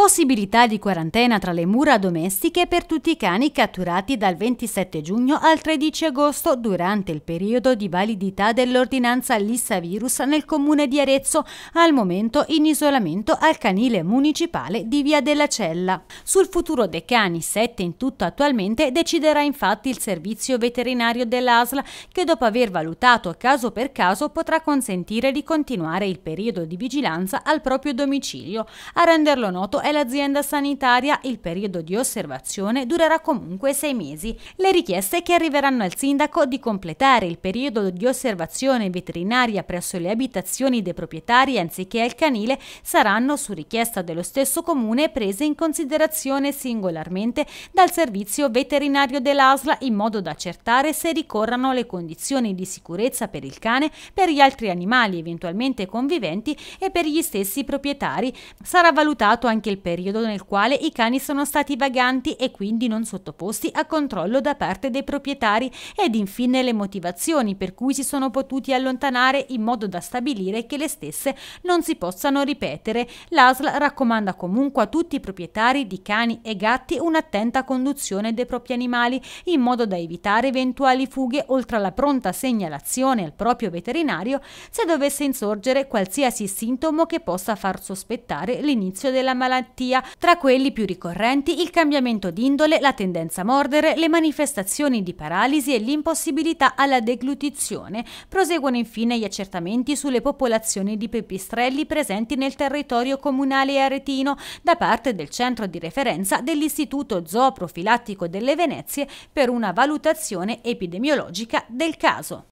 possibilità di quarantena tra le mura domestiche per tutti i cani catturati dal 27 giugno al 13 agosto durante il periodo di validità dell'ordinanza Lissavirus nel comune di Arezzo, al momento in isolamento al canile municipale di Via della Cella. Sul futuro dei cani, 7 in tutto attualmente, deciderà infatti il servizio veterinario dell'ASL che dopo aver valutato caso per caso potrà consentire di continuare il periodo di vigilanza al proprio domicilio. A renderlo noto è e l'azienda sanitaria, il periodo di osservazione durerà comunque sei mesi. Le richieste che arriveranno al sindaco di completare il periodo di osservazione veterinaria presso le abitazioni dei proprietari anziché al canile saranno, su richiesta dello stesso comune, prese in considerazione singolarmente dal servizio veterinario dell'ASLA in modo da accertare se ricorrano le condizioni di sicurezza per il cane, per gli altri animali eventualmente conviventi e per gli stessi proprietari. Sarà valutato anche il periodo nel quale i cani sono stati vaganti e quindi non sottoposti a controllo da parte dei proprietari ed infine le motivazioni per cui si sono potuti allontanare in modo da stabilire che le stesse non si possano ripetere. L'ASL raccomanda comunque a tutti i proprietari di cani e gatti un'attenta conduzione dei propri animali in modo da evitare eventuali fughe oltre alla pronta segnalazione al proprio veterinario se dovesse insorgere qualsiasi sintomo che possa far sospettare l'inizio della malattia malattia, tra quelli più ricorrenti il cambiamento d'indole, la tendenza a mordere, le manifestazioni di paralisi e l'impossibilità alla deglutizione. Proseguono infine gli accertamenti sulle popolazioni di pepistrelli presenti nel territorio comunale aretino da parte del centro di referenza dell'Istituto Zooprofilattico delle Venezie per una valutazione epidemiologica del caso.